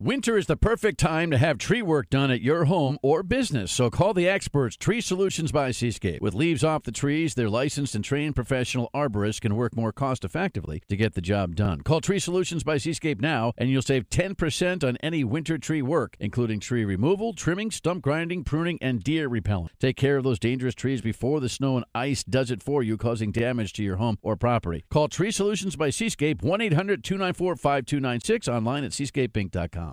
Winter is the perfect time to have tree work done at your home or business, so call the experts Tree Solutions by Seascape. With leaves off the trees, their licensed and trained professional arborists can work more cost effectively to get the job done. Call Tree Solutions by Seascape now, and you'll save 10% on any winter tree work, including tree removal, trimming, stump grinding, pruning, and deer repellent. Take care of those dangerous trees before the snow and ice does it for you, causing damage to your home or property. Call Tree Solutions by Seascape 1 800 294 5296 online at seascapeinc.com.